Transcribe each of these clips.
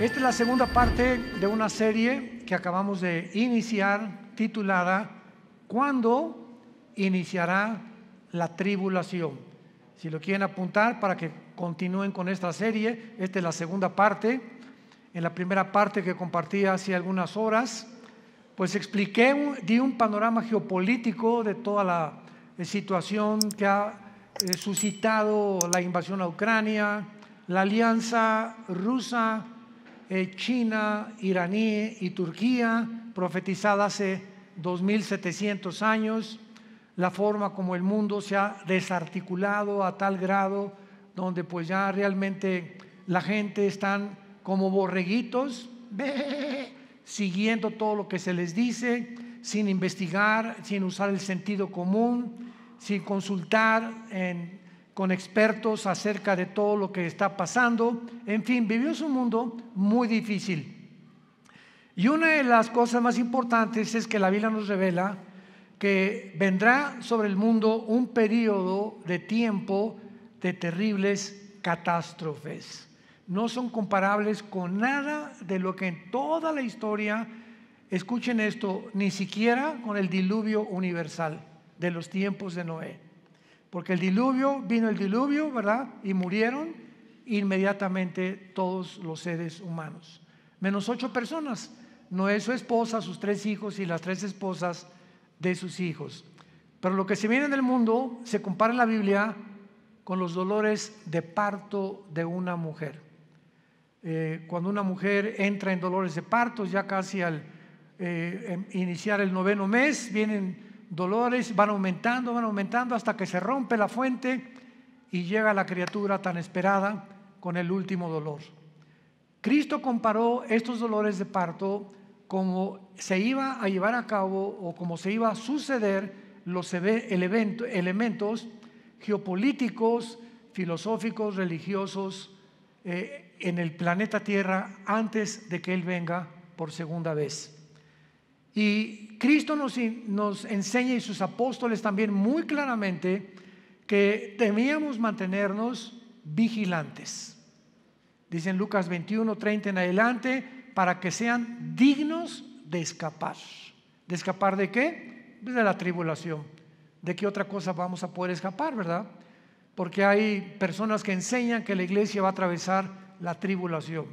Esta es la segunda parte de una serie que acabamos de iniciar titulada ¿Cuándo iniciará la tribulación? Si lo quieren apuntar para que continúen con esta serie, esta es la segunda parte. En la primera parte que compartí hace algunas horas, pues expliqué, di un panorama geopolítico de toda la eh, situación que ha eh, suscitado la invasión a Ucrania, la alianza rusa eh, China, iraní y Turquía, profetizada hace 2.700 años, la forma como el mundo se ha desarticulado a tal grado donde pues ya realmente la gente están como borreguitos, siguiendo todo lo que se les dice, sin investigar, sin usar el sentido común, sin consultar en con expertos acerca de todo lo que está pasando. En fin, vivió su mundo muy difícil. Y una de las cosas más importantes es que la Biblia nos revela que vendrá sobre el mundo un periodo de tiempo de terribles catástrofes. No son comparables con nada de lo que en toda la historia, escuchen esto, ni siquiera con el diluvio universal de los tiempos de Noé. Porque el diluvio, vino el diluvio, ¿verdad? Y murieron inmediatamente todos los seres humanos. Menos ocho personas. Noé, su esposa, sus tres hijos y las tres esposas de sus hijos. Pero lo que se viene en el mundo se compara en la Biblia con los dolores de parto de una mujer. Eh, cuando una mujer entra en dolores de parto, ya casi al eh, em, iniciar el noveno mes, vienen dolores van aumentando, van aumentando hasta que se rompe la fuente y llega la criatura tan esperada con el último dolor. Cristo comparó estos dolores de parto como se iba a llevar a cabo o como se iba a suceder los elementos geopolíticos, filosóficos, religiosos eh, en el planeta Tierra antes de que Él venga por segunda vez. Y Cristo nos, enseña y sus apóstoles también muy claramente que debíamos mantenernos vigilantes. Dicen Lucas 21, 30 en adelante, para que sean dignos de escapar. ¿De escapar de qué? Pues de la tribulación. ¿De qué otra cosa vamos a poder escapar, verdad? Porque hay personas que enseñan que la iglesia va a atravesar la tribulación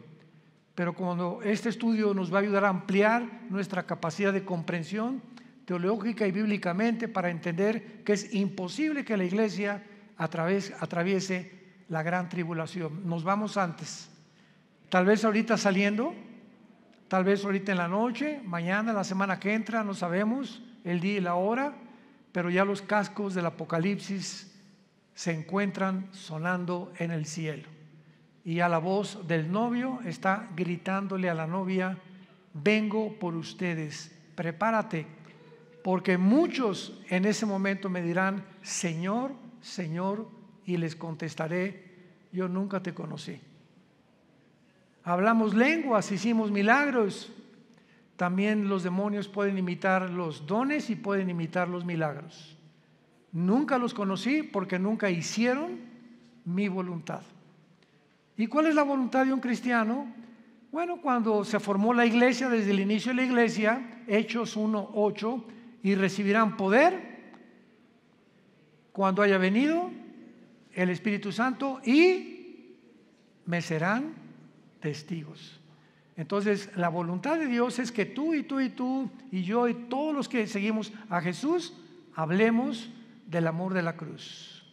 pero cuando este estudio nos va a ayudar a ampliar nuestra capacidad de comprensión teológica y bíblicamente para entender que es imposible que la iglesia atraviese la gran tribulación. Nos vamos antes. Tal vez ahorita saliendo, tal vez ahorita en la noche, mañana, la semana que entra, no sabemos el día y la hora, pero ya los cascos del apocalipsis se encuentran sonando en el cielo y a la voz del novio está gritándole a la novia, vengo por ustedes, prepárate, porque muchos en ese momento me dirán, Señor, Señor, y les contestaré, yo nunca te conocí. Hablamos lenguas, hicimos milagros. También los demonios pueden imitar los dones y pueden imitar los milagros. Nunca los conocí porque nunca hicieron mi voluntad. ¿Y cuál es la voluntad de un cristiano? Bueno, cuando se formó la iglesia, desde el inicio de la iglesia, Hechos 8 y recibirán poder cuando haya venido el Espíritu Santo y me serán testigos. Entonces, la voluntad de Dios es que tú y tú y tú y yo y todos los que seguimos a Jesús, hablemos del amor de la cruz.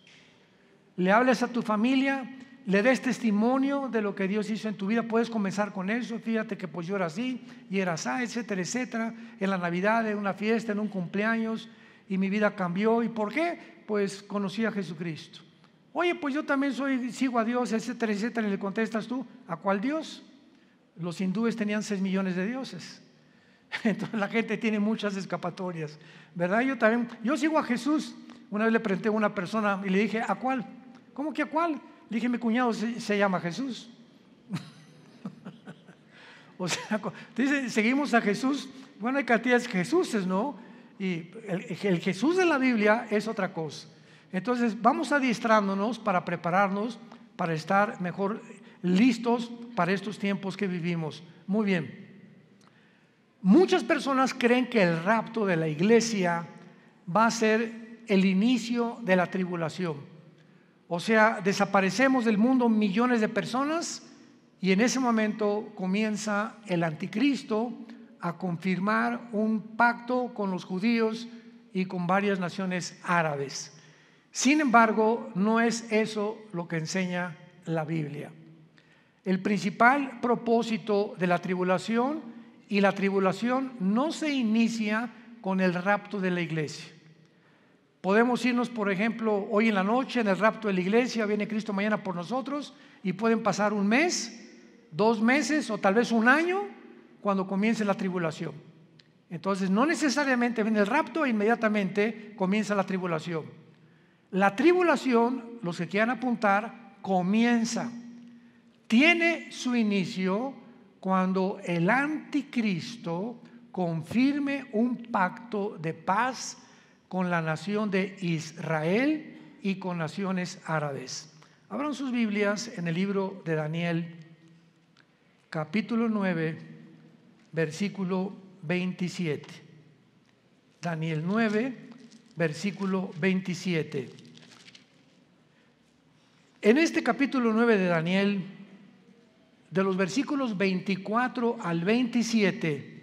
Le hables a tu familia, le des testimonio de lo que Dios hizo en tu vida. Puedes comenzar con eso. Fíjate que pues yo era así y era así, etcétera, etcétera. En la Navidad, en una fiesta, en un cumpleaños y mi vida cambió. ¿Y por qué? Pues conocí a Jesucristo. Oye, pues yo también soy, sigo a Dios, etcétera, etcétera. Y le contestas tú, ¿a cuál Dios? Los hindúes tenían 6 millones de dioses. Entonces la gente tiene muchas escapatorias, ¿verdad? Yo también, yo sigo a Jesús. Una vez le pregunté a una persona y le dije, ¿a cuál? ¿Cómo que a cuál? dije, mi cuñado se, llama Jesús. o sea, seguimos a Jesús. Bueno, hay Jesús es ¿no? Y el, el Jesús de la Biblia es otra cosa. Entonces, vamos adiestrándonos para prepararnos, para estar mejor listos para estos tiempos que vivimos. Muy bien. Muchas personas creen que el rapto de la iglesia va a ser el inicio de la tribulación. O sea, desaparecemos del mundo millones de personas y en ese momento comienza el anticristo a confirmar un pacto con los judíos y con varias naciones árabes. Sin embargo, no es eso lo que enseña la Biblia. El principal propósito de la tribulación y la tribulación no se inicia con el rapto de la iglesia. Podemos irnos, por ejemplo, hoy en la noche en el rapto de la iglesia, viene Cristo mañana por nosotros y pueden pasar un mes, dos meses o tal vez un año cuando comience la tribulación. Entonces, no necesariamente viene el rapto e inmediatamente comienza la tribulación. La tribulación, los que quieran apuntar, comienza. Tiene su inicio cuando el anticristo confirme un pacto de paz con la nación de Israel y con naciones árabes. Abran sus Biblias en el libro de Daniel, capítulo 9, versículo 27. Daniel 9, versículo 27. En este capítulo 9 de Daniel, de los versículos 24 al 27,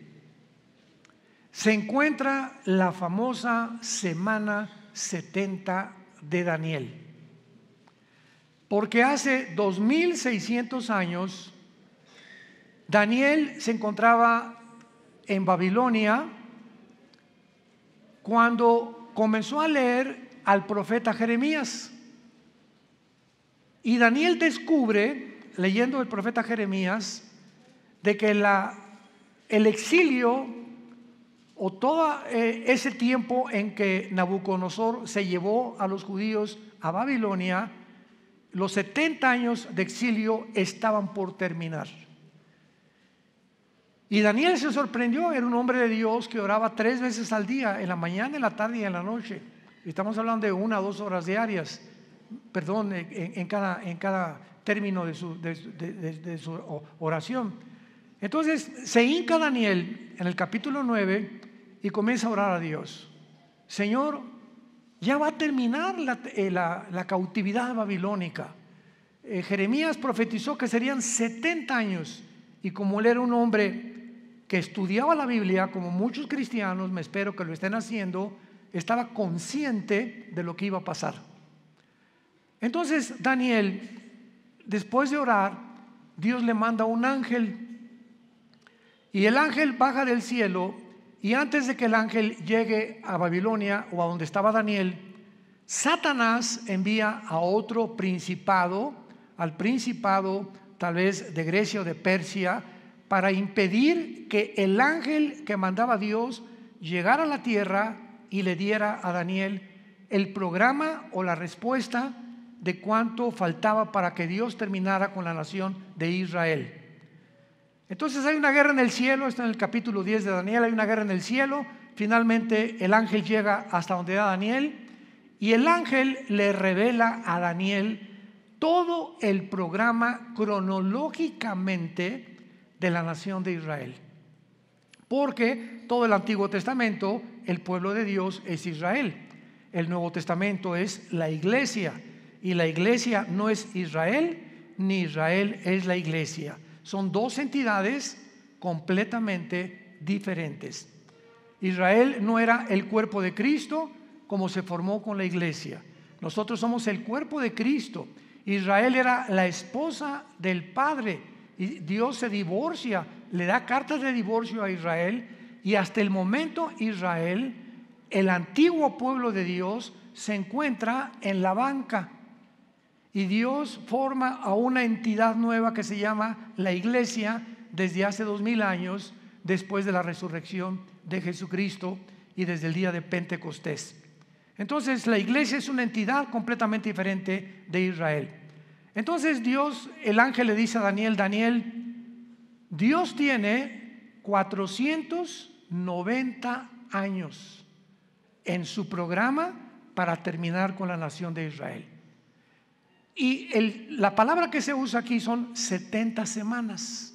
se encuentra la famosa semana 70 de Daniel. Porque hace 2600 años, Daniel se encontraba en Babilonia cuando comenzó a leer al profeta Jeremías. Y Daniel descubre, leyendo el profeta Jeremías, de que la, el exilio o todo eh, ese tiempo en que Nabucodonosor se llevó a los judíos a Babilonia, los 70 años de exilio estaban por terminar. Y Daniel se sorprendió, era un hombre de Dios que oraba tres veces al día, en la mañana, en la tarde y en la noche. Estamos hablando de una o dos horas diarias, perdón, en, cada, en cada, término de su, de su oración. Entonces se hinca Daniel en el capítulo 9 y comienza a orar a Dios. Señor, ya va a terminar la, eh, cautividad babilónica. Eh, Jeremías profetizó que serían 70 años y como él era un hombre que estudiaba la Biblia, como muchos cristianos, me espero que lo estén haciendo, estaba consciente de lo que iba a pasar. Entonces Daniel, después de orar, Dios le manda un ángel y el ángel baja del cielo y antes de que el ángel llegue a Babilonia o a donde estaba Daniel, Satanás envía a otro principado, al principado tal vez de Grecia o de Persia, para impedir que el ángel que mandaba Dios llegara a la tierra y le diera a Daniel el programa o la respuesta de cuánto faltaba para que Dios terminara con la nación de Israel. Entonces hay una guerra en el cielo, está en el capítulo 10 de Daniel, hay una guerra en el cielo, finalmente el ángel llega hasta donde da Daniel y el ángel le revela a Daniel todo el programa cronológicamente de la nación de Israel. Porque todo el Antiguo Testamento, el pueblo de Dios es Israel. El Nuevo Testamento es la iglesia. Y la iglesia no es Israel, ni Israel es la iglesia. Son dos entidades completamente diferentes. Israel no era el cuerpo de Cristo como se formó con la iglesia. Nosotros somos el cuerpo de Cristo. Israel era la esposa del Padre. Y Dios se divorcia, le da cartas de divorcio a Israel. Y hasta el momento Israel, el antiguo pueblo de Dios, se encuentra en la banca y Dios forma a una entidad nueva que se llama la iglesia desde hace dos mil años, después de la resurrección de Jesucristo y desde el día de Pentecostés. Entonces la iglesia es una entidad completamente diferente de Israel. Entonces Dios, el ángel le dice a Daniel, Daniel, Dios tiene 490 años en su programa para terminar con la nación de Israel. Y la palabra que se usa aquí son 70 semanas.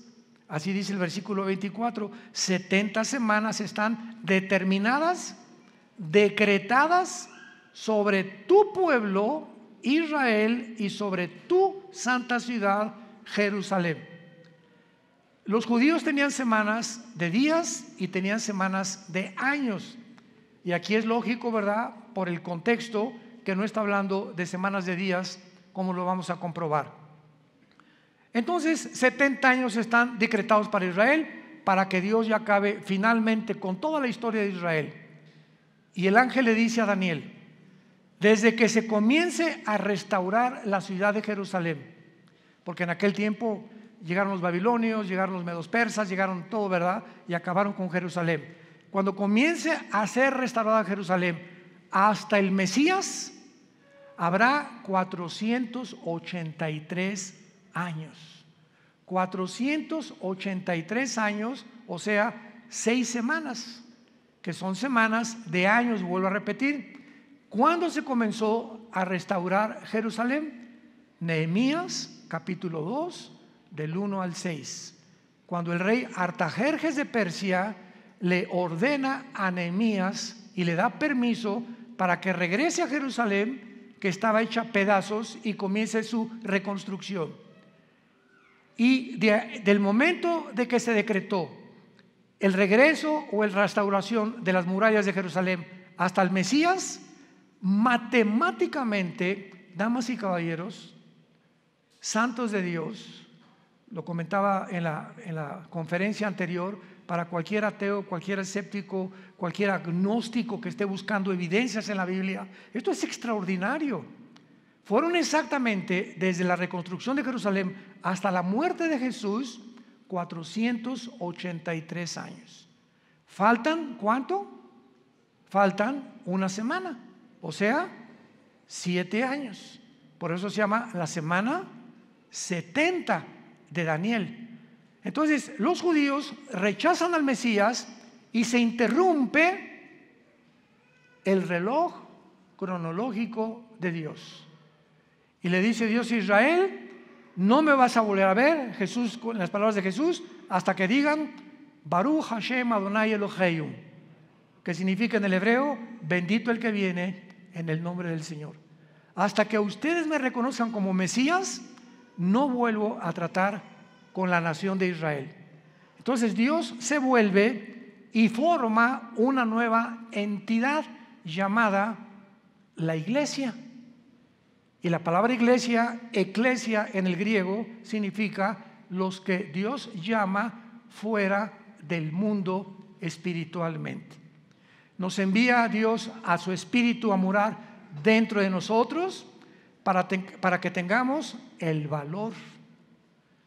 Así dice el versículo 24. 70 semanas están determinadas, decretadas sobre tu pueblo Israel y sobre tu santa ciudad Jerusalén. Los judíos tenían semanas de días y tenían semanas de años. Y aquí es lógico, ¿verdad? Por el contexto que no está hablando de semanas de días, como lo vamos a comprobar. Entonces, 70 años están decretados para Israel para que Dios ya acabe finalmente con toda la historia de Israel. Y el ángel le dice a Daniel, desde que se comience a restaurar la ciudad de Jerusalén, porque en aquel tiempo llegaron los babilonios, llegaron los medos persas, llegaron todo, ¿verdad? Y acabaron con Jerusalén. Cuando comience a ser restaurada Jerusalén, hasta el Mesías, habrá 483 años. 483 años, o sea, seis semanas, que son semanas de años, vuelvo a repetir. ¿Cuándo se comenzó a restaurar Jerusalén? Nehemías, capítulo 2, del 1 al 6, cuando el rey Artajerjes de Persia le ordena a Nehemías y le da permiso para que regrese a Jerusalén que estaba hecha pedazos y comience su reconstrucción. Y del momento de que se decretó el regreso o la restauración de las murallas de Jerusalén hasta el Mesías, matemáticamente, damas y caballeros, santos de Dios, lo comentaba en la conferencia anterior, para cualquier ateo, cualquier escéptico, cualquier agnóstico que esté buscando evidencias en la Biblia. Esto es extraordinario. Fueron exactamente desde la reconstrucción de Jerusalén hasta la muerte de Jesús 483 años. ¿Faltan cuánto? Faltan una semana, o sea, siete años. Por eso se llama la semana 70 de Daniel. Entonces los judíos rechazan al Mesías y se interrumpe el reloj cronológico de Dios. Y le dice Dios a Israel, no me vas a volver a ver, Jesús, con las palabras de Jesús, hasta que digan, Baruch Hashem Adonai Eloheinu, que significa en el hebreo, bendito el que viene en el nombre del Señor. Hasta que ustedes me reconozcan como Mesías, no vuelvo a tratar con la nación de Israel. Entonces Dios se vuelve y forma una nueva entidad llamada la iglesia. Y la palabra iglesia, eclesia en el griego, significa los que Dios llama fuera del mundo espiritualmente. Nos envía a Dios a su espíritu a morar dentro de nosotros para, para que tengamos el valor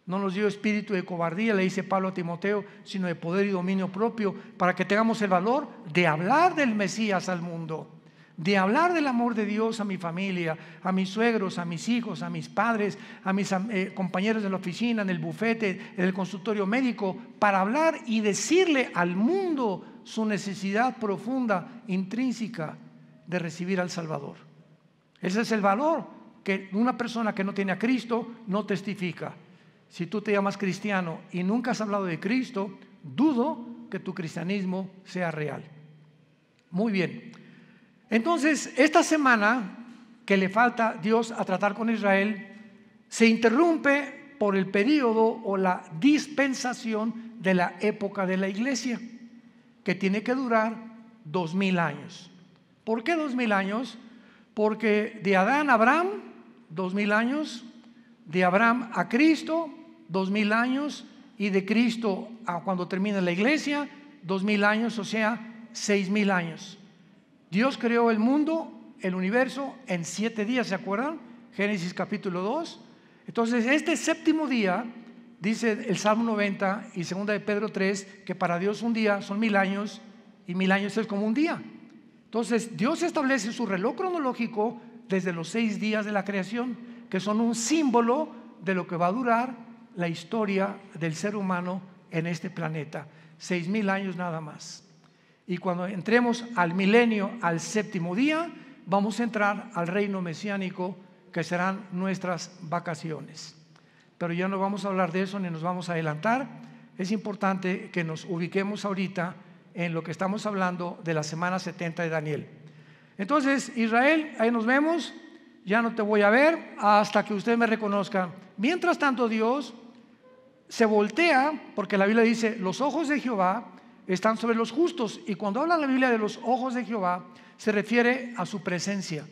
no nos dio espíritu de cobardía, le dice Pablo a Timoteo, sino de poder y dominio propio, para que tengamos el valor de hablar del Mesías al mundo, de hablar del amor de Dios a mi familia, a mis suegros, a mis hijos, a mis padres, a mis eh, compañeros de la oficina, en el bufete, en el consultorio médico, para hablar y decirle al mundo su necesidad profunda, intrínseca, de recibir al Salvador. Ese es el valor que una persona que no tiene a Cristo no testifica. Si tú te llamas cristiano y nunca has hablado de Cristo, dudo que tu cristianismo sea real. Muy bien. Entonces, esta semana que le falta Dios a tratar con Israel se interrumpe por el periodo o la dispensación de la época de la iglesia, que tiene que durar dos mil años. ¿Por qué dos mil años? Porque de Adán a Abraham, dos mil años, de Abraham a Cristo, dos mil años, y de Cristo a cuando termina la iglesia, dos mil años, o sea, seis mil años. Dios creó el mundo, el universo, en siete días, ¿se acuerdan? Génesis capítulo 2. Entonces, este séptimo día, dice el Salmo 90 y segunda de Pedro 3, que para Dios un día son mil años y mil años es como un día. Entonces, Dios establece su reloj cronológico desde los seis días de la creación, que son un símbolo de lo que va a durar la historia del ser humano en este planeta. Seis mil años nada más. Y cuando entremos al milenio, al séptimo día, vamos a entrar al reino mesiánico, que serán nuestras vacaciones. Pero ya no vamos a hablar de eso ni nos vamos a adelantar. Es importante que nos ubiquemos ahorita en lo que estamos hablando de la semana 70 de Daniel. Entonces, Israel, ahí nos vemos. Ya no te voy a ver hasta que usted me reconozca. Mientras tanto, Dios se voltea, porque la Biblia dice, los ojos de Jehová están sobre los justos. Y cuando habla la Biblia de los ojos de Jehová, se refiere a su presencia.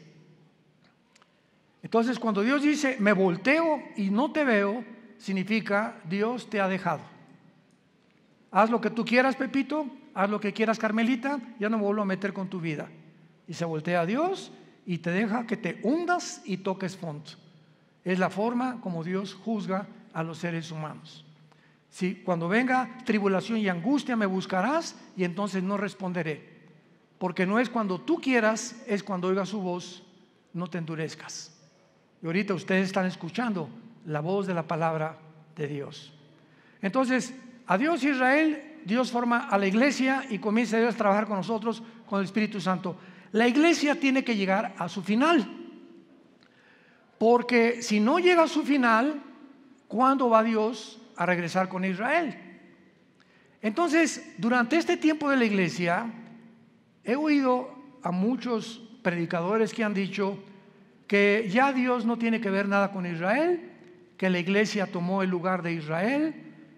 Entonces, cuando Dios dice, me volteo y no te veo, significa Dios te ha dejado. Haz lo que tú quieras, Pepito, haz lo que quieras, Carmelita, ya no me vuelvo a meter con tu vida. Y se voltea a Dios y te deja que te hundas y toques fondo. Es la forma como Dios juzga a los seres humanos. Si cuando venga tribulación y angustia me buscarás y entonces no responderé. Porque no es cuando tú quieras, es cuando oiga su voz, no te endurezcas. Y ahorita ustedes están escuchando la voz de la palabra de Dios. Entonces, adiós Israel, Dios forma a la iglesia y comienza Dios a trabajar con nosotros con el Espíritu Santo. La iglesia tiene que llegar a su final. Porque si no llega a su final, ¿cuándo va Dios a regresar con Israel. Entonces, durante este tiempo de la iglesia, he oído a muchos predicadores que han dicho que ya Dios no tiene que ver nada con Israel, que la iglesia tomó el lugar de Israel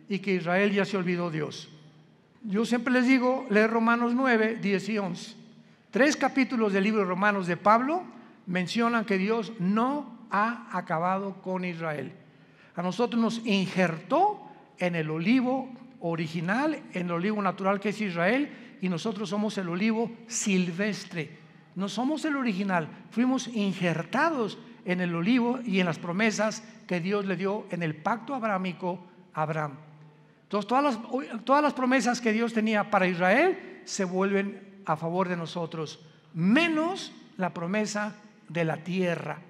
y que Israel ya se olvidó Dios. Yo siempre les digo, lee Romanos 9, 10 y 11. Tres capítulos del libro de Romanos de Pablo mencionan que Dios no ha acabado con Israel nosotros nos injertó en el olivo original, en el olivo natural que es Israel, y nosotros somos el olivo silvestre. No somos el original, fuimos injertados en el olivo y en las promesas que Dios le dio en el pacto abrámico a Abraham. Entonces todas todas las promesas que Dios tenía para Israel se vuelven a favor de nosotros, menos la promesa de la tierra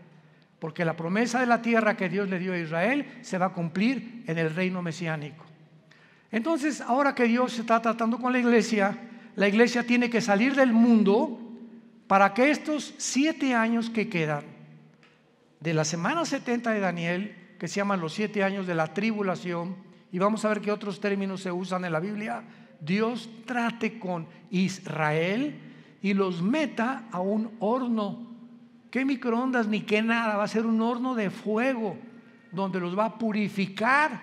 porque la promesa de la tierra que Dios le dio a Israel se va a cumplir en el reino mesiánico. Entonces, ahora que Dios se está tratando con la iglesia, la iglesia tiene que salir del mundo para que estos siete años que quedan, de la semana 70 de Daniel, que se llaman los siete años de la tribulación, y vamos a ver qué otros términos se usan en la Biblia, Dios trate con Israel y los meta a un horno qué microondas ni qué nada, va a ser un horno de fuego donde los va a purificar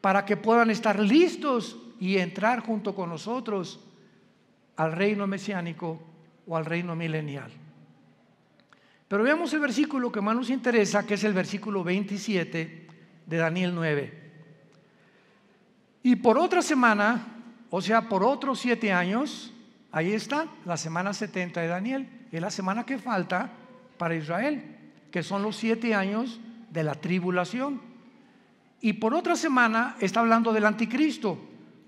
para que puedan estar listos y entrar junto con nosotros al reino mesiánico o al reino milenial. Pero veamos el versículo que más nos interesa, que es el versículo 27 de Daniel 9. Y por otra semana, o sea, por otros siete años, ahí está la semana 70 de Daniel, es la semana que falta para Israel, que son los siete años de la tribulación. Y por otra semana está hablando del anticristo.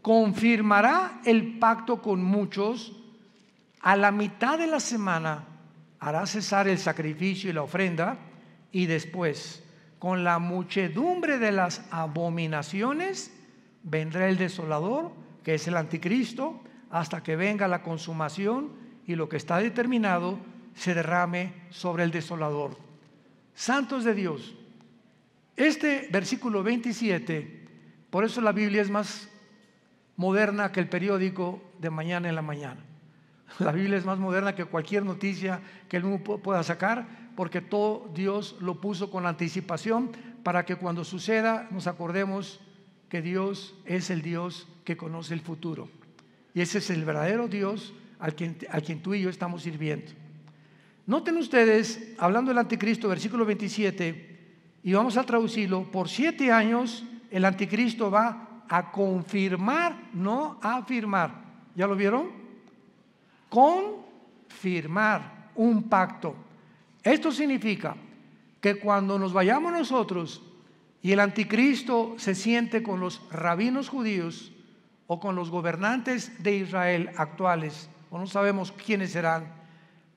Confirmará el pacto con muchos. A la mitad de la semana hará cesar el sacrificio y la ofrenda. Y después, con la muchedumbre de las abominaciones, vendrá el desolador, que es el anticristo, hasta que venga la consumación y lo que está determinado se derrame sobre el desolador. Santos de Dios. Este versículo 27, por eso la Biblia es más moderna que el periódico de mañana en la mañana. La Biblia es más moderna que cualquier noticia que el mundo pueda sacar, porque todo Dios lo puso con anticipación para que cuando suceda nos acordemos que Dios es el Dios que conoce el futuro. Y ese es el verdadero Dios al quien, a quien tú y yo estamos sirviendo. Noten ustedes, hablando del anticristo, versículo 27, y vamos a traducirlo, por siete años el anticristo va a confirmar, no a afirmar. ¿Ya lo vieron? Confirmar un pacto. Esto significa que cuando nos vayamos nosotros y el anticristo se siente con los rabinos judíos o con los gobernantes de Israel actuales, o no sabemos quiénes serán,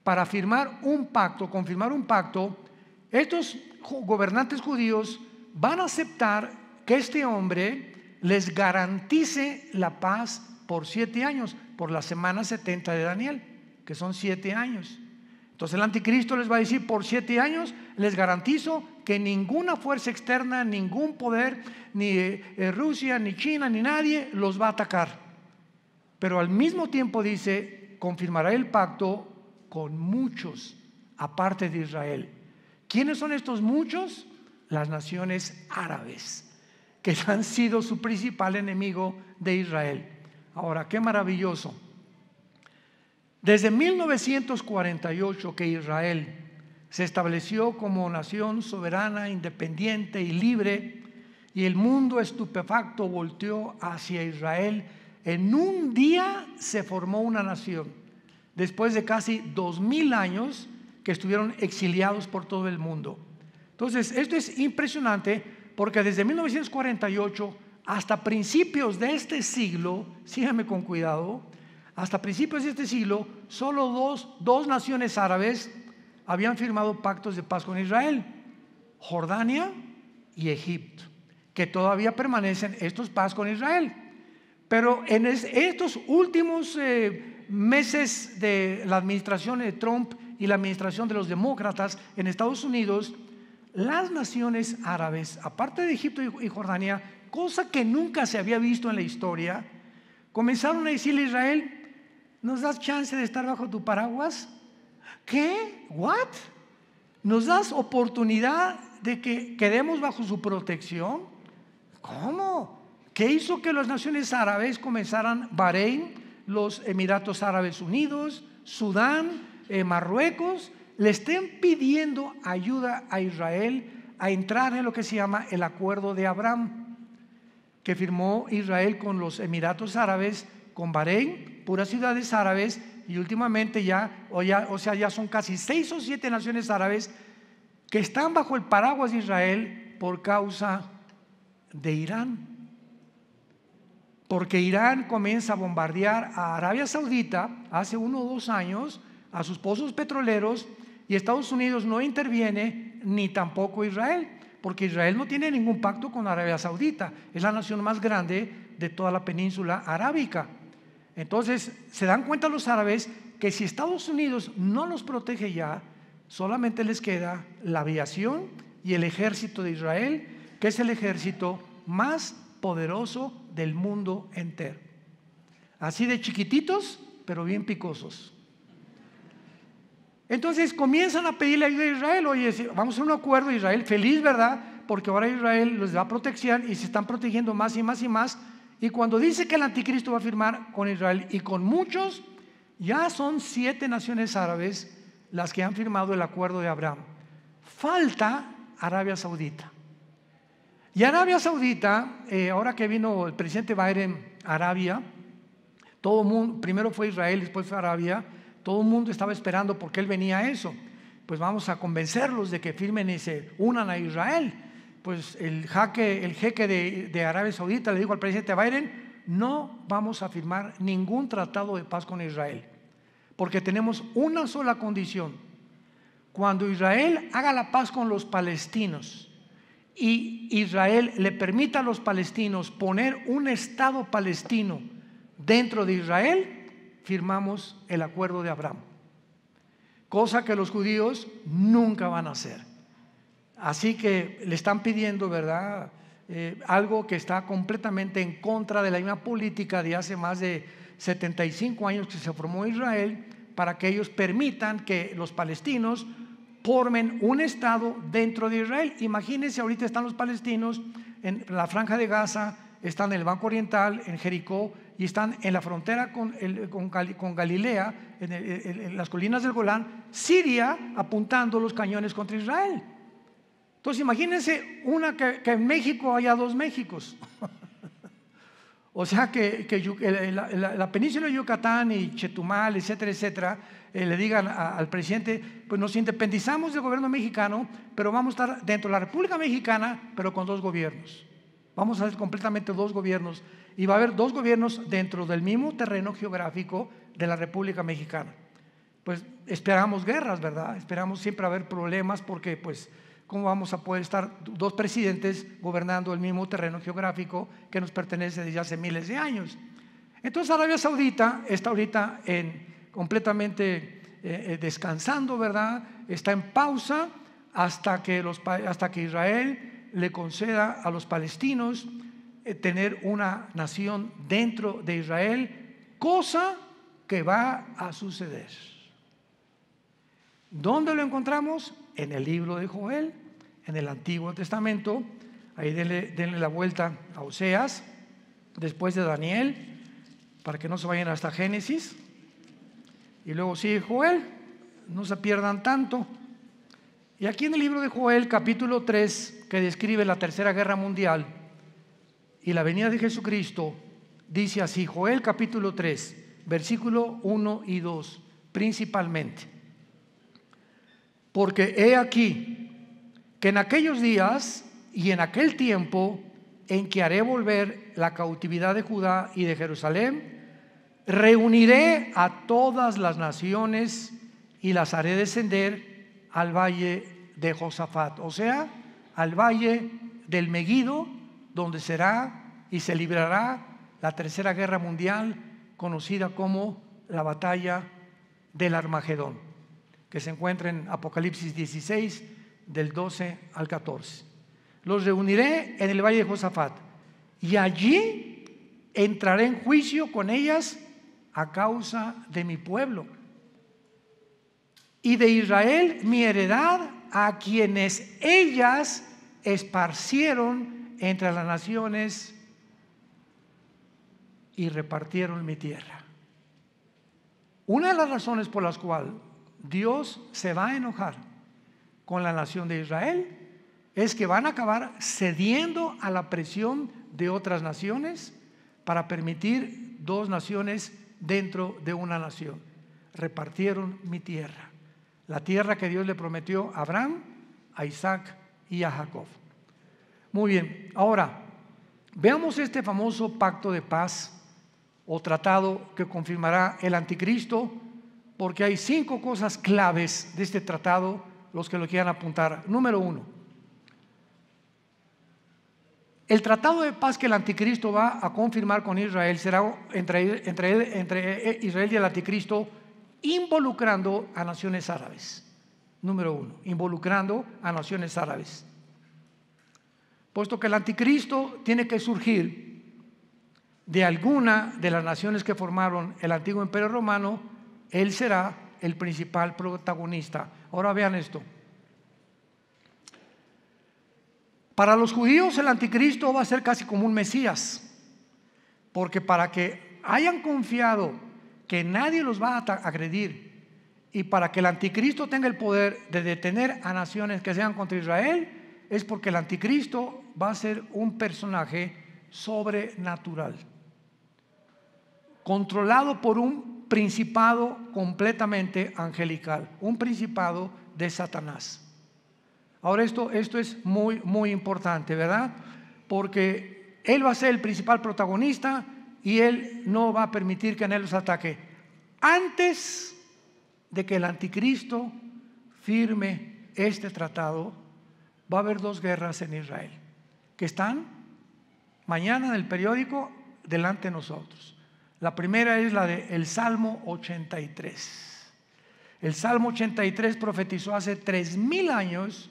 para firmar un pacto, confirmar un pacto, estos gobernantes judíos van a aceptar que este hombre les garantice la paz por siete años, por la semana 70 de Daniel, que son siete años. Entonces el anticristo les va a decir, por siete años les garantizo que ninguna fuerza externa, ningún poder, ni eh, eh, Rusia, ni China, ni nadie los va a atacar. Pero al mismo tiempo dice, confirmará el pacto con muchos aparte de Israel. ¿Quiénes son estos muchos? Las naciones árabes, que han sido su principal enemigo de Israel. Ahora, qué maravilloso. Desde 1948 que Israel se estableció como nación soberana, independiente y libre, y el mundo estupefacto volteó hacia Israel, en un día se formó una nación después de casi dos años que estuvieron exiliados por todo el mundo. Entonces, esto es impresionante porque desde 1948 hasta principios de este siglo, síganme con cuidado, hasta principios de este siglo, solo dos, naciones árabes habían firmado pactos de paz con Israel, Jordania y Egipto, que todavía permanecen estos paz con Israel. Pero en estos últimos eh, meses de la administración de Trump y la administración de los demócratas en Estados Unidos, las naciones árabes, aparte de Egipto y Jordania, cosa que nunca se había visto en la historia, comenzaron a decirle a Israel, ¿nos das chance de estar bajo tu paraguas? ¿Qué? ¿What? ¿Nos das oportunidad de que quedemos bajo su protección? ¿Cómo? ¿Qué hizo que las naciones árabes comenzaran, Bahrein, los Emiratos Árabes Unidos, Sudán, eh, Marruecos, le estén pidiendo ayuda a Israel a entrar en lo que se llama el acuerdo de Abraham, que firmó Israel con los Emiratos Árabes, con Bahrein, puras ciudades árabes, y últimamente ya, o, ya, o sea, ya son casi seis o siete naciones árabes que están bajo el paraguas de Israel por causa de Irán porque Irán comienza a bombardear a Arabia Saudita hace uno o dos años, a sus pozos petroleros, y Estados Unidos no interviene, ni tampoco Israel, porque Israel no tiene ningún pacto con Arabia Saudita, es la nación más grande de toda la península arábica. Entonces, se dan cuenta los árabes que si Estados Unidos no los protege ya, solamente les queda la aviación y el ejército de Israel, que es el ejército más poderoso del mundo entero. Así de chiquititos, pero bien picosos. Entonces comienzan a pedirle ayuda a Israel. Oye, vamos a un acuerdo, Israel, feliz, ¿verdad? Porque ahora Israel les da protección y se están protegiendo más y más y más. Y cuando dice que el anticristo va a firmar con Israel y con muchos, ya son siete naciones árabes las que han firmado el acuerdo de Abraham. Falta Arabia Saudita. Y Arabia Saudita, eh, ahora que vino el presidente Biden a Arabia, todo mundo, primero fue Israel, después fue Arabia, todo el mundo estaba esperando porque él venía a eso. Pues vamos a convencerlos de que firmen y se unan a Israel. Pues el, el jeque de, de Arabia Saudita le dijo al presidente Biden, no vamos a firmar ningún tratado de paz con Israel, porque tenemos una sola condición. Cuando Israel haga la paz con los palestinos, y Israel le permita a los palestinos poner un Estado palestino dentro de Israel, firmamos el acuerdo de Abraham. Cosa que los judíos nunca van a hacer. Así que le están pidiendo, ¿verdad? Eh, algo que está completamente en contra de la misma política de hace más de 75 años que se formó Israel para que ellos permitan que los palestinos formen un Estado dentro de Israel. Imagínense, ahorita están los palestinos en la franja de Gaza, están en el Banco Oriental, en Jericó, y están en la frontera con, Galilea, en, las colinas del Golán, Siria apuntando los cañones contra Israel. Entonces imagínense una que, en México haya dos Méxicos. o sea que, la, la península de Yucatán y Chetumal, etcétera, etcétera, eh, le digan al presidente, pues nos independizamos del gobierno mexicano, pero vamos a estar dentro de la República Mexicana, pero con dos gobiernos. Vamos a ser completamente dos gobiernos y va a haber dos gobiernos dentro del mismo terreno geográfico de la República Mexicana. Pues esperamos guerras, ¿verdad? Esperamos siempre haber problemas porque pues ¿cómo vamos a poder estar dos presidentes gobernando el mismo terreno geográfico que nos pertenece desde hace miles de años? Entonces Arabia Saudita está ahorita en completamente eh, eh, descansando, ¿verdad? Está en pausa hasta que, los, Israel le conceda a los palestinos eh, tener una nación dentro de Israel, cosa que va a suceder. ¿Dónde lo encontramos? En el libro de Joel, en el Antiguo Testamento. Ahí denle, denle la vuelta a Oseas, después de Daniel, para que no se vayan hasta Génesis. Y luego sigue Joel, no se pierdan tanto. Y aquí en el libro de Joel, capítulo 3, que describe la Tercera Guerra Mundial y la venida de Jesucristo, dice así, Joel capítulo 3, versículo 1 y 2, principalmente. Porque he aquí que en aquellos días y en aquel tiempo en que haré volver la cautividad de Judá y de Jerusalén, reuniré a todas las naciones y las haré descender al valle de Josafat, o sea, al valle del Meguido, donde será y se librará la tercera guerra mundial, conocida como la batalla del Armagedón, que se encuentra en Apocalipsis 16, del 12 al 14. Los reuniré en el valle de Josafat y allí entraré en juicio con ellas a causa de mi pueblo. Y de Israel mi heredad a quienes ellas esparcieron entre las naciones y repartieron mi tierra. Una de las razones por las cuales Dios se va a enojar con la nación de Israel es que van a acabar cediendo a la presión de otras naciones para permitir dos naciones dentro de una nación. Repartieron mi tierra, la tierra que Dios le prometió a Abraham, a Isaac y a Jacob. Muy bien, ahora veamos este famoso pacto de paz o tratado que confirmará el anticristo, porque hay cinco cosas claves de este tratado, los que lo quieran apuntar. Número uno, el tratado de paz que el anticristo va a confirmar con Israel será entre, entre Israel y el anticristo involucrando a naciones árabes. Número uno, involucrando a naciones árabes. Puesto que el anticristo tiene que surgir de alguna de las naciones que formaron el antiguo imperio romano, él será el principal protagonista. Ahora vean esto. Para los judíos el anticristo va a ser casi como un Mesías, porque para que hayan confiado que nadie los va a agredir y para que el anticristo tenga el poder de detener a naciones que sean contra Israel, es porque el anticristo va a ser un personaje sobrenatural, controlado por un principado completamente angelical, un principado de Satanás. Ahora esto, esto es muy, muy importante, ¿verdad? Porque Él va a ser el principal protagonista y Él no va a permitir que Él los ataque. Antes de que el anticristo firme este tratado, va a haber dos guerras en Israel, que están mañana en el periódico delante de nosotros. La primera es la del el Salmo 83. El Salmo 83 profetizó hace 3.000 años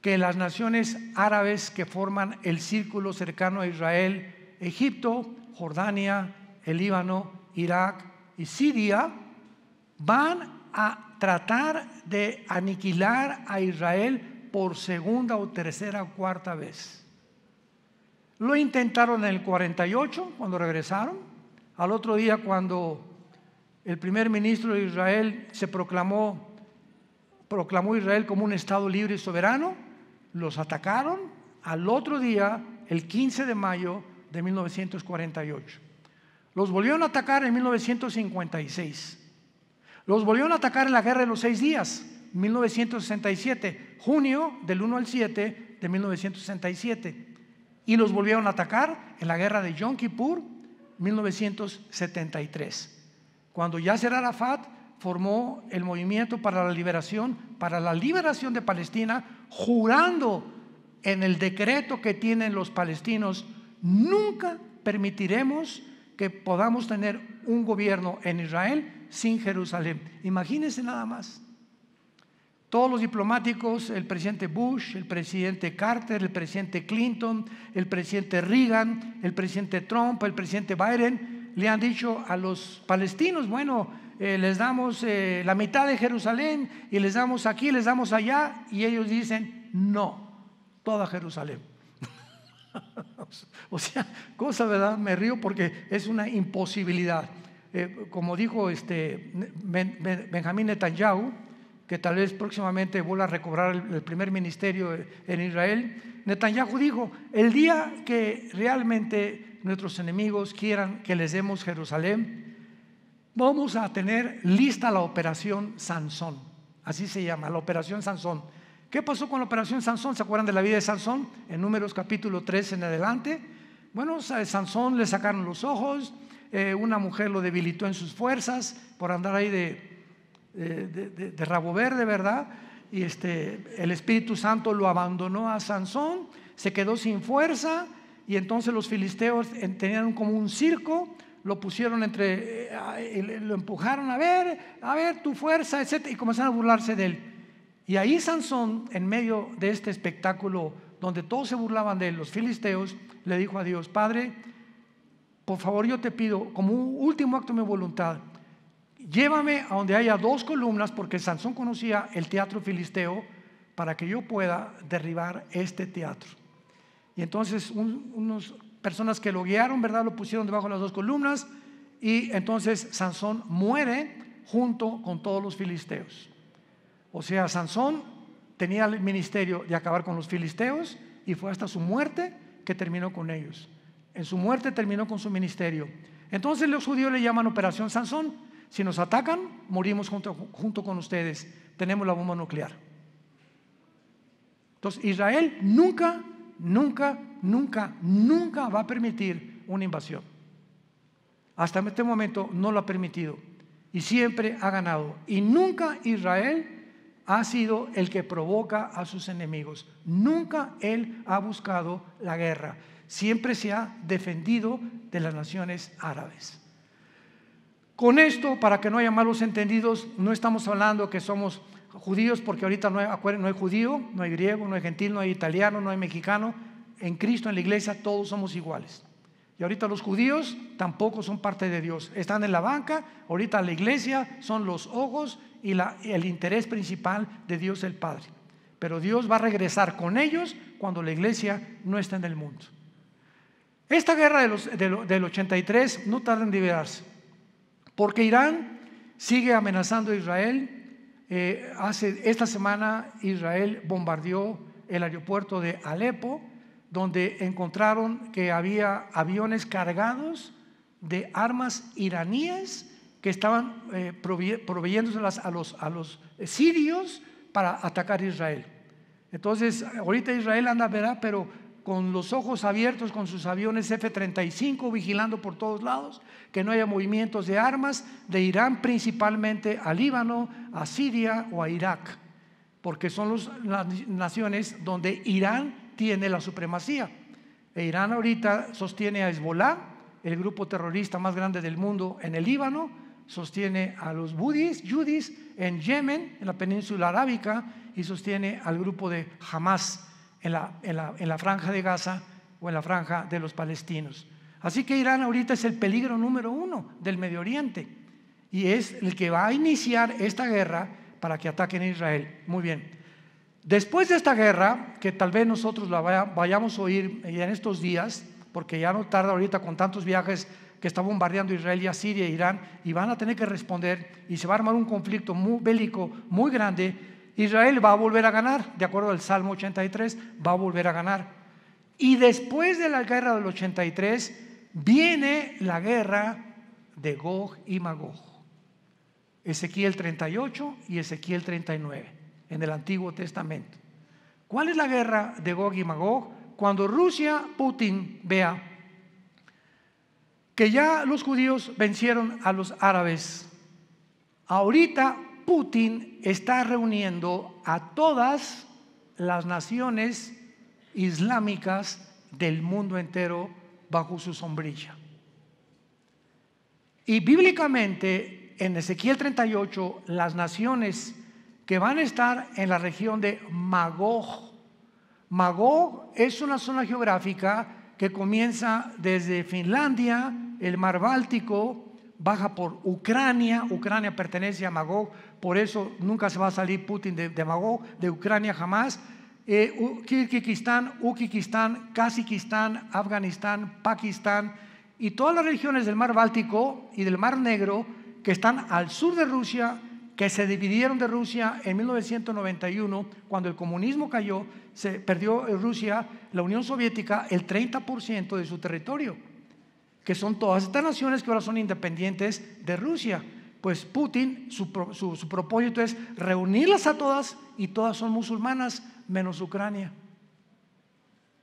que las naciones árabes que forman el círculo cercano a Israel, Egipto, Jordania, el Líbano, Irak y Siria, van a tratar de aniquilar a Israel por segunda o tercera o cuarta vez. Lo intentaron en el 48 cuando regresaron, al otro día cuando el primer ministro de Israel se proclamó proclamó Israel como un estado libre y soberano, los atacaron al otro día, el 15 de mayo de 1948. Los volvieron a atacar en 1956. Los volvieron a atacar en la Guerra de los Seis Días, 1967, junio del 1 al 7 de 1967. Y los volvieron a atacar en la Guerra de Yom Kippur, 1973, cuando Yasser Arafat formó el Movimiento para la Liberación para la liberación de Palestina, jurando en el decreto que tienen los palestinos, nunca permitiremos que podamos tener un gobierno en Israel sin Jerusalén. Imagínense nada más. Todos los diplomáticos, el presidente Bush, el presidente Carter, el presidente Clinton, el presidente Reagan, el presidente Trump, el presidente Biden, le han dicho a los palestinos, bueno, eh, les damos eh, la mitad de Jerusalén y les damos aquí, les damos allá, y ellos dicen, no, toda Jerusalén. o sea, cosa, ¿verdad? Me río porque es una imposibilidad. Eh, como dijo este Benjamín Netanyahu, que tal vez próximamente vuelva a recobrar el primer ministerio en Israel, Netanyahu dijo, el día que realmente nuestros enemigos quieran que les demos Jerusalén, vamos a tener lista la operación Sansón. Así se llama, la operación Sansón. ¿Qué pasó con la operación Sansón? ¿Se acuerdan de la vida de Sansón? En números capítulo 3 en adelante. Bueno, a Sansón le sacaron los ojos, eh, una mujer lo debilitó en sus fuerzas por andar ahí eh, de, de, de rabo verde, ¿verdad? Y este, el Espíritu Santo lo abandonó a Sansón, se quedó sin fuerza y entonces los filisteos tenían como un circo lo pusieron entre, eh, eh, lo empujaron a ver, a ver tu fuerza, etc. Y comenzaron a burlarse de él. Y ahí Sansón, en medio de este espectáculo donde todos se burlaban de él, los filisteos, le dijo a Dios, Padre, por favor yo te pido, como un último acto de mi voluntad, llévame a donde haya dos columnas, porque Sansón conocía el teatro filisteo, para que yo pueda derribar este teatro. Y entonces unos personas que lo guiaron, ¿verdad? Lo pusieron debajo de las dos columnas y entonces Sansón muere junto con todos los filisteos. O sea, Sansón tenía el ministerio de acabar con los filisteos y fue hasta su muerte que terminó con ellos. En su muerte terminó con su ministerio. Entonces los judíos le llaman Operación Sansón. Si nos atacan, morimos junto, junto con ustedes. Tenemos la bomba nuclear. Entonces Israel nunca, nunca nunca, nunca va a permitir una invasión. Hasta este momento no lo ha permitido y siempre ha ganado. Y nunca Israel ha sido el que provoca a sus enemigos. Nunca él ha buscado la guerra. Siempre se ha defendido de las naciones árabes. Con esto, para que no haya malos entendidos, no estamos hablando que somos judíos, porque ahorita no hay, judío, no hay griego, no hay gentil, no hay italiano, no hay mexicano, en Cristo, en la iglesia, todos somos iguales. Y ahorita los judíos tampoco son parte de Dios. Están en la banca, ahorita la iglesia son los ojos y el interés principal de Dios el Padre. Pero Dios va a regresar con ellos cuando la iglesia no está en el mundo. Esta guerra de los, del 83 no tarda en liberarse, porque Irán sigue amenazando a Israel. Eh, hace, esta semana Israel bombardeó el aeropuerto de Alepo donde encontraron que había aviones cargados de armas iraníes que estaban eh, proveyéndoselas a los, a los eh, sirios para atacar a Israel. Entonces, ahorita Israel anda, verá, pero con los ojos abiertos, con sus aviones F-35 vigilando por todos lados, que no haya movimientos de armas de Irán principalmente a Líbano, a Siria o a Irak, porque son los, las naciones donde Irán tiene la supremacía. E Irán ahorita sostiene a Hezbollah, el grupo terrorista más grande del mundo en el Líbano, sostiene a los budis, yudis en Yemen, en la península arábica, y sostiene al grupo de Hamas en la, en la, en la franja de Gaza o en la franja de los palestinos. Así que Irán ahorita es el peligro número uno del Medio Oriente y es el que va a iniciar esta guerra para que ataquen a Israel. Muy bien. Después de esta guerra, que tal vez nosotros la vayamos a oír en estos días, porque ya no tarda ahorita con tantos viajes que está bombardeando Israel y Siria e Irán, y van a tener que responder, y se va a armar un conflicto muy bélico, muy grande, Israel va a volver a ganar, de acuerdo al Salmo 83, va a volver a ganar. Y después de la guerra del 83, viene la guerra de Gog y Magog. Ezequiel 38 y Ezequiel 39 en el Antiguo Testamento. ¿Cuál es la guerra de Gog y Magog? Cuando Rusia, Putin vea que ya los judíos vencieron a los árabes. Ahorita Putin está reuniendo a todas las naciones islámicas del mundo entero bajo su sombrilla. Y bíblicamente, en Ezequiel 38, las naciones que van a estar en la región de Magog. Magog es una zona geográfica que comienza desde Finlandia, el mar Báltico, baja por Ucrania, Ucrania pertenece a Magog, por eso nunca se va a salir Putin de, Magog, de Ucrania jamás, eh, Kirguistán, Uzbekistán, Kazajistán, Afganistán, Pakistán y todas las regiones del mar Báltico y del mar Negro que están al sur de Rusia que se dividieron de Rusia en 1991, cuando el comunismo cayó, se perdió Rusia, la Unión Soviética, el 30% de su territorio, que son todas estas naciones que ahora son independientes de Rusia. Pues Putin, su, su, propósito es reunirlas a todas y todas son musulmanas menos Ucrania.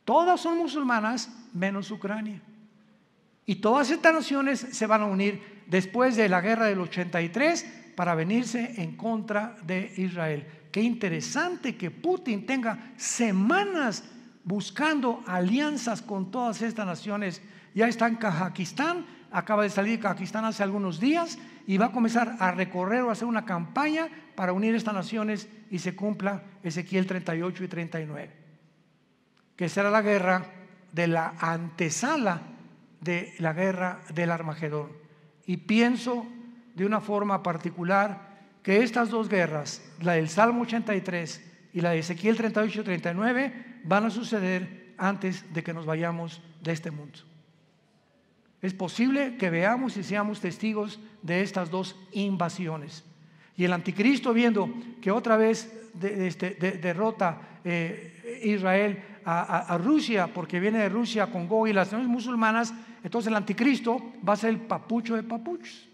Todas son musulmanas menos Ucrania. Y todas estas naciones se van a unir después de la guerra del 83 para venirse en contra de Israel. Qué interesante que Putin tenga semanas buscando alianzas con todas estas naciones. Ya está en Kazajistán, acaba de salir de Kazajistán hace algunos días y va a comenzar a recorrer o a hacer una campaña para unir estas naciones y se cumpla Ezequiel 38 y 39, que será la guerra de la antesala de la guerra del Armagedón. Y pienso de una forma particular que estas dos guerras, la del Salmo 83 y la de Ezequiel 38-39, van a suceder antes de que nos vayamos de este mundo. Es posible que veamos y seamos testigos de estas dos invasiones. Y el anticristo viendo que otra vez este, derrota eh, Israel a, Rusia, porque viene de Rusia con Gog y las naciones musulmanas, entonces el anticristo va a ser el papucho de papuchos.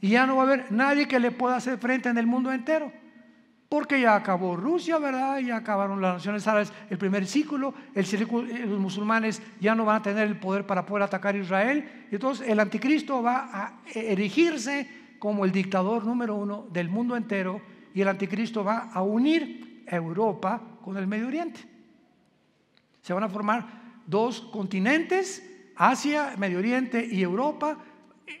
Y ya no va a haber nadie que le pueda hacer frente en el mundo entero. Porque ya acabó Rusia, ¿verdad? Ya acabaron las naciones árabes el primer círculo, el círculo, eh, los musulmanes ya no van a tener el poder para poder atacar a Israel. Entonces el anticristo va a erigirse como el dictador número uno del mundo entero y el anticristo va a unir Europa con el Medio Oriente. Se van a formar dos continentes, Asia, Medio Oriente y Europa,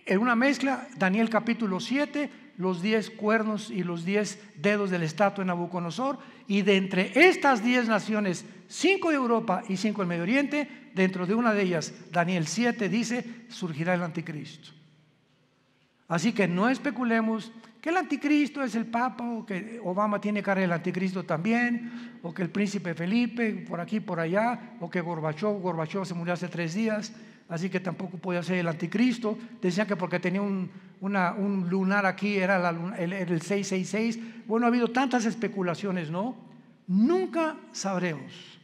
en una mezcla, Daniel capítulo 7, los 10 cuernos y los 10 dedos del estatua en Nabucodonosor, y de entre estas 10 naciones, 5 de Europa y 5 del Medio Oriente, dentro de una de ellas, Daniel 7 dice, surgirá el anticristo. Así que no especulemos que el anticristo es el Papa, o que Obama tiene cara del anticristo también, o que el príncipe Felipe por aquí, por allá, o que Gorbachev, Gorbachev se murió hace tres días así que tampoco podía ser el anticristo. Decían que porque tenía un, lunar aquí era el, el 666. Bueno, ha habido tantas especulaciones, ¿no? Nunca sabremos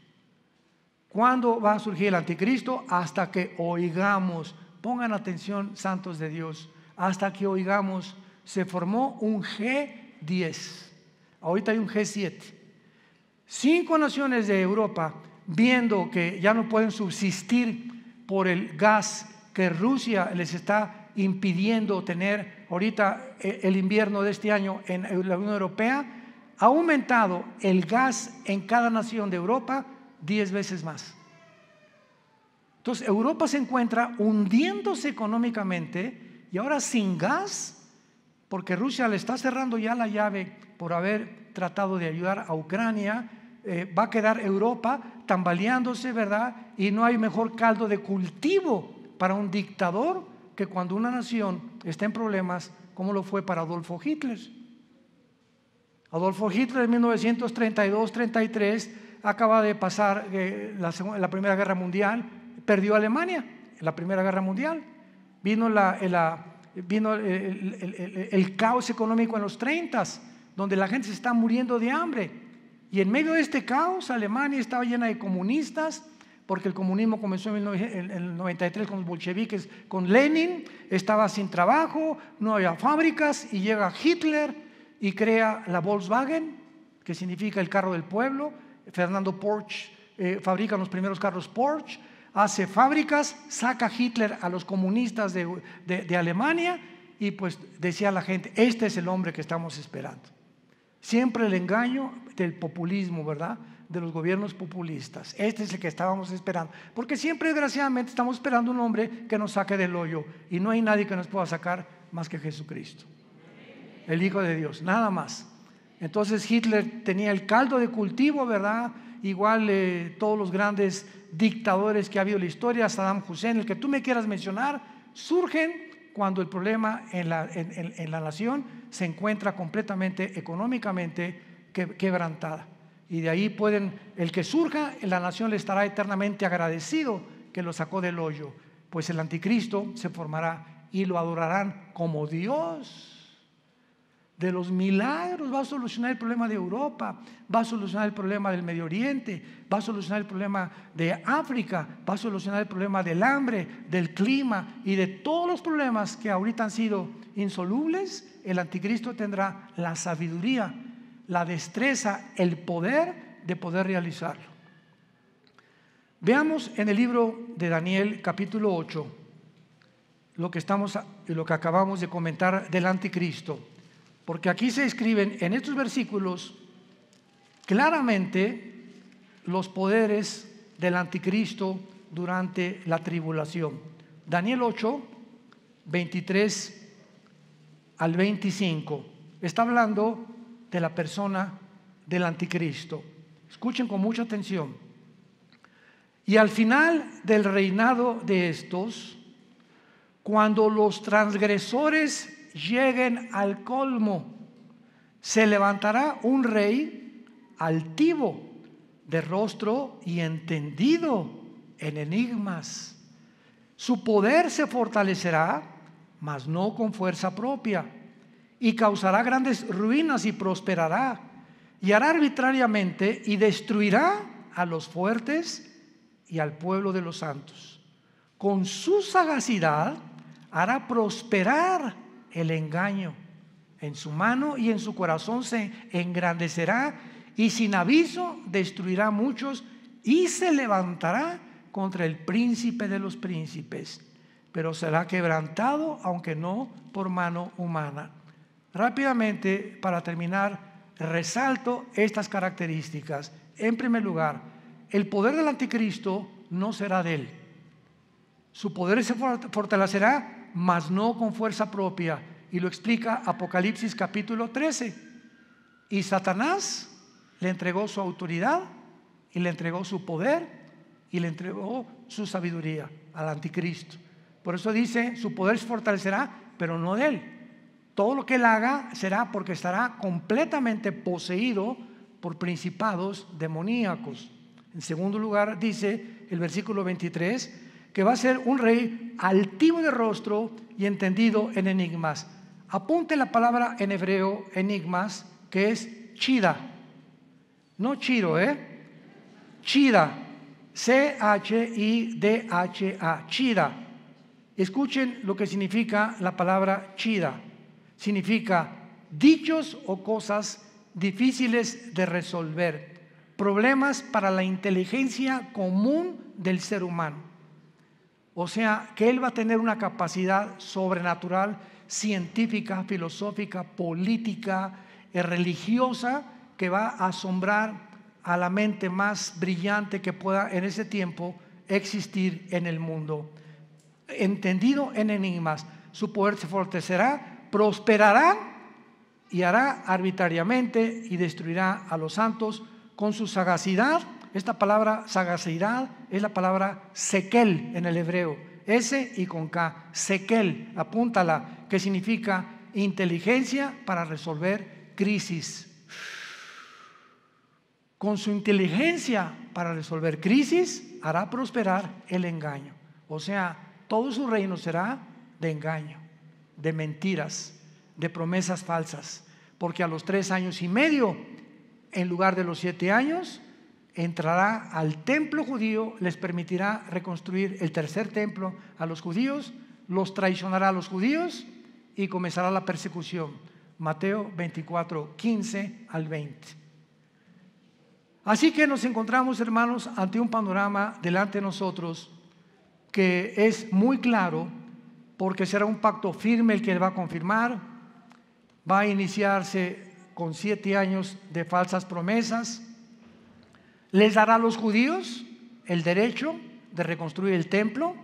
cuándo va a surgir el anticristo hasta que oigamos, pongan atención, santos de Dios, hasta que oigamos, se formó un G10. Ahorita hay un G7. Cinco naciones de Europa viendo que ya no pueden subsistir por el gas que Rusia les está impidiendo tener ahorita eh, el invierno de este año en la Unión Europea, ha aumentado el gas en cada nación de Europa 10 veces más. Entonces Europa se encuentra hundiéndose económicamente y ahora sin gas, porque Rusia le está cerrando ya la llave por haber tratado de ayudar a Ucrania, eh, va a quedar Europa tambaleándose, ¿verdad? Y no hay mejor caldo de cultivo para un dictador que cuando una nación está en problemas, como lo fue para Adolfo Hitler. Adolfo Hitler en 1932-33 acaba de pasar eh, la, Primera Guerra Mundial, perdió Alemania en la Primera Guerra Mundial, vino, la, eh, eh, el, el, caos económico en los 30, donde la gente se está muriendo de hambre y en medio de este caos, Alemania estaba llena de comunistas, porque el comunismo comenzó en el 93 con los bolcheviques, con Lenin, estaba sin trabajo, no había fábricas, y llega Hitler y crea la Volkswagen, que significa el carro del pueblo. Fernando Porsche eh, fabrica los primeros carros Porsche, hace fábricas, saca Hitler a los comunistas de, de Alemania y pues decía la gente, este es el hombre que estamos esperando. Siempre el engaño del populismo, ¿verdad? De los gobiernos populistas. Este es el que estábamos esperando. Porque siempre, desgraciadamente, estamos esperando un hombre que nos saque del hoyo. Y no hay nadie que nos pueda sacar más que Jesucristo, el Hijo de Dios, nada más. Entonces Hitler tenía el caldo de cultivo, ¿verdad? Igual eh, todos los grandes dictadores que ha habido en la historia, Saddam Hussein, el que tú me quieras mencionar, surgen cuando el problema en la nación se encuentra completamente económicamente quebrantada. Y de ahí pueden, el que surja, la nación le estará eternamente agradecido que lo sacó del hoyo, pues el anticristo se formará y lo adorarán como Dios. De los milagros va a solucionar el problema de Europa, va a solucionar el problema del Medio Oriente, va a solucionar el problema de África, va a solucionar el problema del hambre, del clima y de todos los problemas que ahorita han sido insolubles, el anticristo tendrá la sabiduría la destreza, el poder de poder realizarlo. Veamos en el libro de Daniel capítulo 8 lo que, estamos, lo que acabamos de comentar del anticristo, porque aquí se escriben en estos versículos claramente los poderes del anticristo durante la tribulación. Daniel 8, 23 al 25. Está hablando de la persona del anticristo. Escuchen con mucha atención. Y al final del reinado de estos, cuando los transgresores lleguen al colmo, se levantará un rey altivo de rostro y entendido en enigmas. Su poder se fortalecerá, mas no con fuerza propia y causará grandes ruinas y prosperará, y hará arbitrariamente y destruirá a los fuertes y al pueblo de los santos. Con su sagacidad hará prosperar el engaño. En su mano y en su corazón se engrandecerá y sin aviso destruirá muchos y se levantará contra el príncipe de los príncipes, pero será quebrantado aunque no por mano humana Rápidamente, para terminar, resalto estas características. En primer lugar, el poder del anticristo no será de él. Su poder se fortalecerá, mas no con fuerza propia. Y lo explica Apocalipsis capítulo 13. Y Satanás le entregó su autoridad y le entregó su poder y le entregó su sabiduría al anticristo. Por eso dice, su poder se fortalecerá, pero no de él. Todo lo que él haga será porque estará completamente poseído por principados demoníacos. En segundo lugar, dice el versículo 23, que va a ser un rey altivo de rostro y entendido en enigmas. Apunte la palabra en hebreo enigmas, que es chida. No chiro, ¿eh? Chida. C-H-I-D-H-A. Chida. Escuchen lo que significa la palabra chida significa dichos o cosas difíciles de resolver, problemas para la inteligencia común del ser humano. O sea, que él va a tener una capacidad sobrenatural, científica, filosófica, política, eh, religiosa, que va a asombrar a la mente más brillante que pueda en ese tiempo existir en el mundo. Entendido en enigmas, su poder se fortalecerá prosperará y hará arbitrariamente y destruirá a los santos con su sagacidad. Esta palabra sagacidad es la palabra sequel en el hebreo, S y con K, sequel, apúntala, que significa inteligencia para resolver crisis. Con su inteligencia para resolver crisis hará prosperar el engaño. O sea, todo su reino será de engaño de mentiras, de promesas falsas, porque a los tres años y medio, en lugar de los siete años, entrará al templo judío, les permitirá reconstruir el tercer templo a los judíos, los traicionará a los judíos y comenzará la persecución. Mateo 24, 15 al 20. Así que nos encontramos, hermanos, ante un panorama delante de nosotros que es muy claro porque será un pacto firme el que él va a confirmar. Va a iniciarse con siete años de falsas promesas. Les dará a los judíos el derecho de reconstruir el templo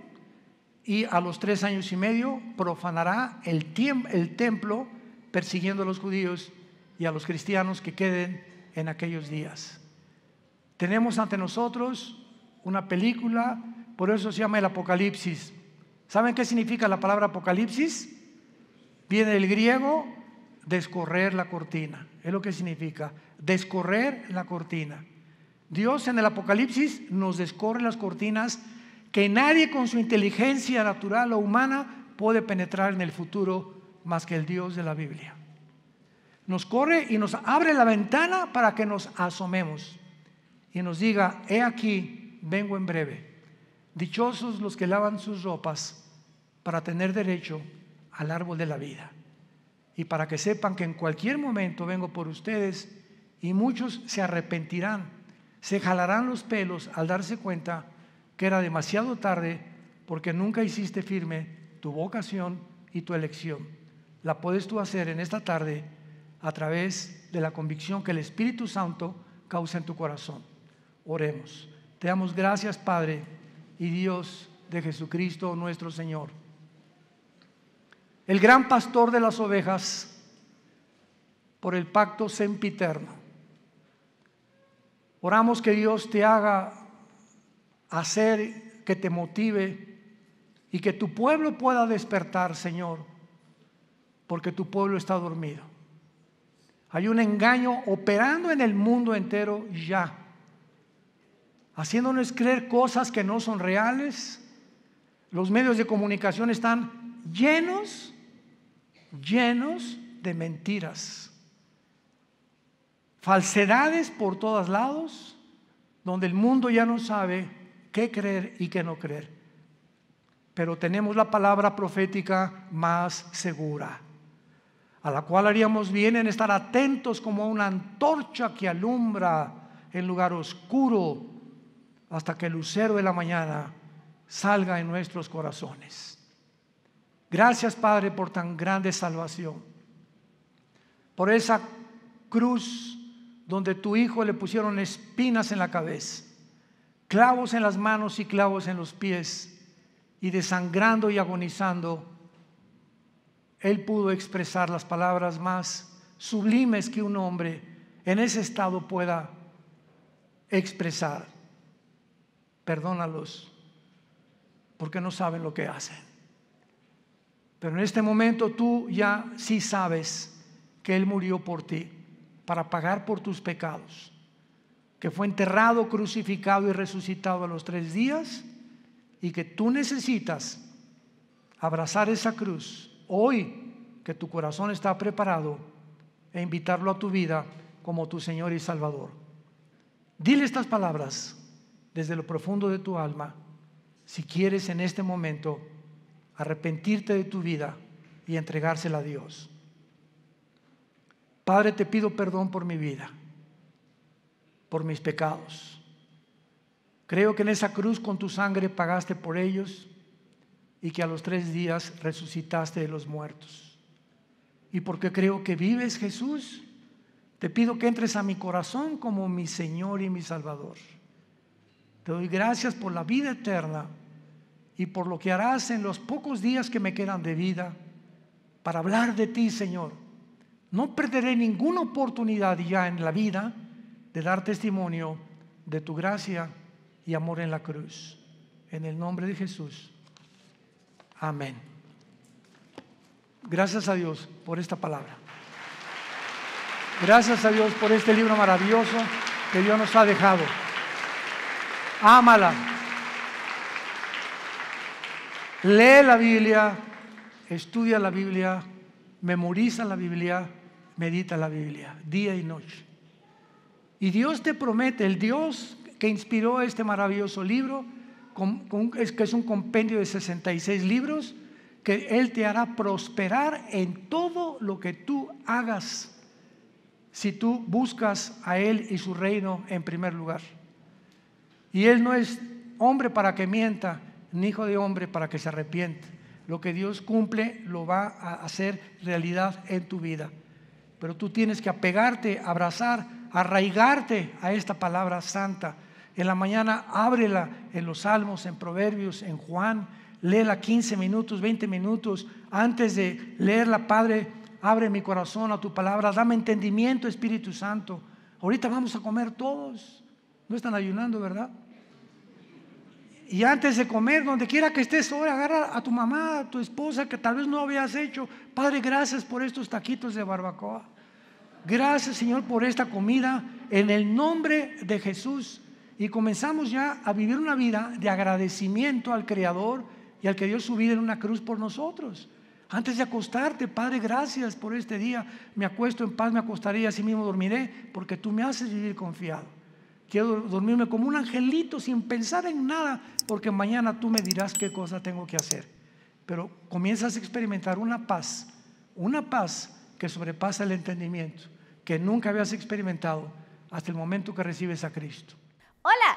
y a los tres años y medio profanará el, el templo persiguiendo a los judíos y a los cristianos que queden en aquellos días. Tenemos ante nosotros una película, por eso se llama el Apocalipsis, ¿Saben qué significa la palabra Apocalipsis? Viene del griego descorrer la cortina. Es lo que significa descorrer la cortina. Dios en el Apocalipsis nos descorre las cortinas que nadie con su inteligencia natural o humana puede penetrar en el futuro más que el Dios de la Biblia. Nos corre y nos abre la ventana para que nos asomemos y nos diga, he aquí, vengo en breve. Dichosos los que lavan sus ropas para tener derecho al árbol de la vida y para que sepan que en cualquier momento vengo por ustedes y muchos se arrepentirán, se jalarán los pelos al darse cuenta que era demasiado tarde porque nunca hiciste firme tu vocación y tu elección. La puedes tú hacer en esta tarde a través de la convicción que el Espíritu Santo causa en tu corazón. Oremos. Te damos gracias, Padre y Dios de Jesucristo nuestro Señor. El gran pastor de las ovejas por el pacto sempiterno. Oramos que Dios te haga hacer, que te motive y que tu pueblo pueda despertar, Señor, porque tu pueblo está dormido. Hay un engaño operando en el mundo entero ya haciéndonos creer cosas que no son reales. Los medios de comunicación están llenos, llenos de mentiras, falsedades por todos lados, donde el mundo ya no sabe qué creer y qué no creer. Pero tenemos la palabra profética más segura, a la cual haríamos bien en estar atentos como a una antorcha que alumbra el lugar oscuro hasta que el lucero de la mañana salga en nuestros corazones. Gracias Padre por tan grande salvación, por esa cruz donde tu hijo le pusieron espinas en la cabeza, clavos en las manos y clavos en los pies, y desangrando y agonizando, él pudo expresar las palabras más sublimes que un hombre en ese estado pueda expresar perdónalos, porque no saben lo que hacen. Pero en este momento tú ya sí sabes que Él murió por ti, para pagar por tus pecados, que fue enterrado, crucificado y resucitado a los tres días, y que tú necesitas abrazar esa cruz hoy que tu corazón está preparado e invitarlo a tu vida como tu Señor y Salvador. Dile estas palabras desde lo profundo de tu alma, si quieres en este momento arrepentirte de tu vida y entregársela a Dios. Padre, te pido perdón por mi vida, por mis pecados. Creo que en esa cruz con tu sangre pagaste por ellos y que a los tres días resucitaste de los muertos. Y porque creo que vives Jesús, te pido que entres a mi corazón como mi Señor y mi Salvador. Te doy gracias por la vida eterna y por lo que harás en los pocos días que me quedan de vida para hablar de ti, Señor. No perderé ninguna oportunidad ya en la vida de dar testimonio de tu gracia y amor en la cruz. En el nombre de Jesús. Amén. Gracias a Dios por esta palabra. Gracias a Dios por este libro maravilloso que Dios nos ha dejado ámala. Lee la Biblia, estudia la Biblia, memoriza la Biblia, medita la Biblia, día y noche. Y Dios te promete, el Dios que inspiró este maravilloso libro, que es un compendio de 66 libros, que Él te hará prosperar en todo lo que tú hagas si tú buscas a Él y su reino en primer lugar. Y Él no es hombre para que mienta, ni hijo de hombre para que se arrepiente. Lo que Dios cumple lo va a hacer realidad en tu vida. Pero tú tienes que apegarte, abrazar, arraigarte a esta palabra santa. En la mañana ábrela en los Salmos, en Proverbios, en Juan. Léela 15 minutos, 20 minutos. Antes de leerla, Padre, abre mi corazón a tu palabra. Dame entendimiento, Espíritu Santo. Ahorita vamos a comer todos. No están ayunando, ¿verdad? Y antes de comer, donde quiera que estés ahora, agarra a tu mamá, a tu esposa, que tal vez no habías hecho. Padre, gracias por estos taquitos de barbacoa. Gracias, Señor, por esta comida. En el nombre de Jesús. Y comenzamos ya a vivir una vida de agradecimiento al Creador y al que dio su vida en una cruz por nosotros. Antes de acostarte, Padre, gracias por este día. Me acuesto en paz, me acostaré y así mismo dormiré, porque tú me haces vivir confiado. Quiero dormirme como un angelito sin pensar en nada, porque mañana tú me dirás qué cosa tengo que hacer. Pero comienzas a experimentar una paz, una paz que sobrepasa el entendimiento, que nunca habías experimentado hasta el momento que recibes a Cristo. Hola.